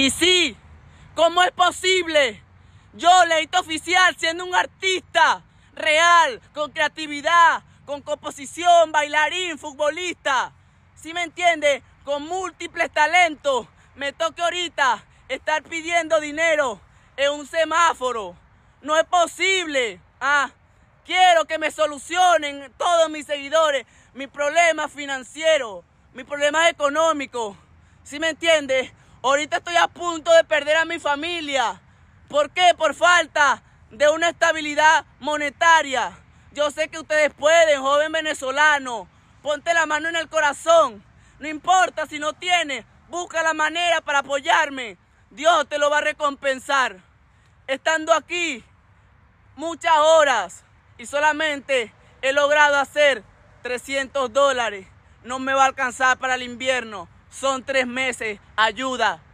Y sí, ¿cómo es posible? Yo, Leito Oficial, siendo un artista real, con creatividad, con composición, bailarín, futbolista, ¿sí me entiende? Con múltiples talentos, me toque ahorita estar pidiendo dinero en un semáforo. No es posible. Ah, quiero que me solucionen todos mis seguidores mi problema financiero, mi problema económico, ¿Sí me entiende? Ahorita estoy a punto de perder a mi familia. ¿Por qué? Por falta de una estabilidad monetaria. Yo sé que ustedes pueden, joven venezolano. Ponte la mano en el corazón. No importa si no tienes, busca la manera para apoyarme. Dios te lo va a recompensar. Estando aquí muchas horas y solamente he logrado hacer 300 dólares. No me va a alcanzar para el invierno son tres meses. Ayuda,